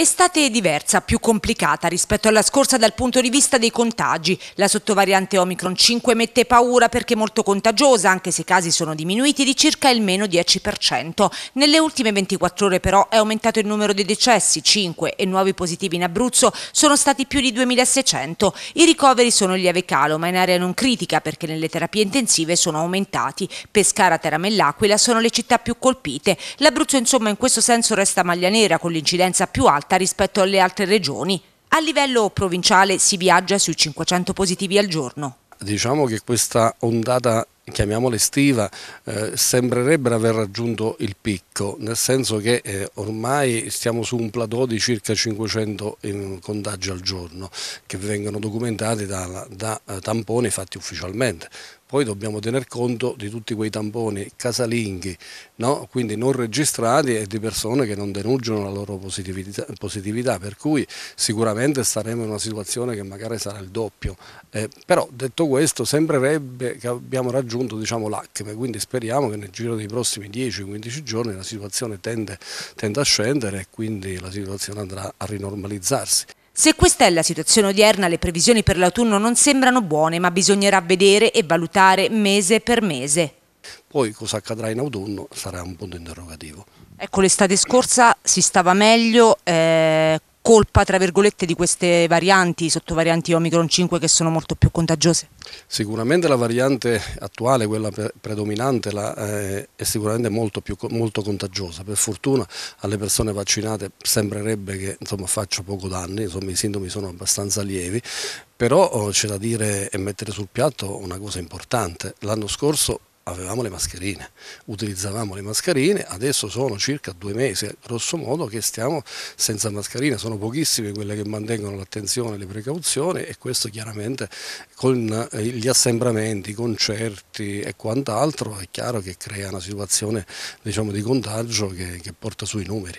Estate diversa, più complicata rispetto alla scorsa dal punto di vista dei contagi. La sottovariante Omicron 5 mette paura perché è molto contagiosa, anche se i casi sono diminuiti di circa il meno 10%. Nelle ultime 24 ore però è aumentato il numero dei decessi, 5 e nuovi positivi in Abruzzo sono stati più di 2600. I ricoveri sono in lieve calo, ma in area non critica perché nelle terapie intensive sono aumentati. Pescara, e L'Aquila sono le città più colpite. L'Abruzzo insomma in questo senso resta maglia nera con l'incidenza più alta alta rispetto alle altre regioni. A livello provinciale si viaggia sui 500 positivi al giorno. Diciamo che questa ondata chiamiamola estiva, eh, sembrerebbe aver raggiunto il picco, nel senso che eh, ormai stiamo su un plateau di circa 500 eh, contagi al giorno che vengono documentati da, da eh, tamponi fatti ufficialmente. Poi dobbiamo tener conto di tutti quei tamponi casalinghi, no? quindi non registrati e di persone che non denunciano la loro positività, positività, per cui sicuramente staremo in una situazione che magari sarà il doppio. Eh, però detto questo sembrerebbe che abbiamo raggiunto diciamo, l'acme, quindi speriamo che nel giro dei prossimi 10-15 giorni la situazione tende, tende a scendere e quindi la situazione andrà a rinormalizzarsi. Se questa è la situazione odierna, le previsioni per l'autunno non sembrano buone, ma bisognerà vedere e valutare mese per mese. Poi cosa accadrà in autunno sarà un punto interrogativo. Ecco, l'estate scorsa si stava meglio, eh, colpa tra virgolette di queste varianti, sottovarianti Omicron 5 che sono molto più contagiose? Sicuramente la variante attuale, quella predominante, la, eh, è sicuramente molto, più, molto contagiosa. Per fortuna alle persone vaccinate sembrerebbe che insomma, faccia poco danni, insomma, i sintomi sono abbastanza lievi, però oh, c'è da dire e mettere sul piatto una cosa importante. L'anno scorso avevamo le mascherine, utilizzavamo le mascherine, adesso sono circa due mesi, eh, grosso modo, che stiamo senza mascherine, sono pochissime quelle che mantengono l'attenzione e le precauzioni e questo chiaramente con eh, gli assembramenti, i concerti e quant'altro è chiaro che crea una situazione diciamo, di contagio che, che porta sui numeri.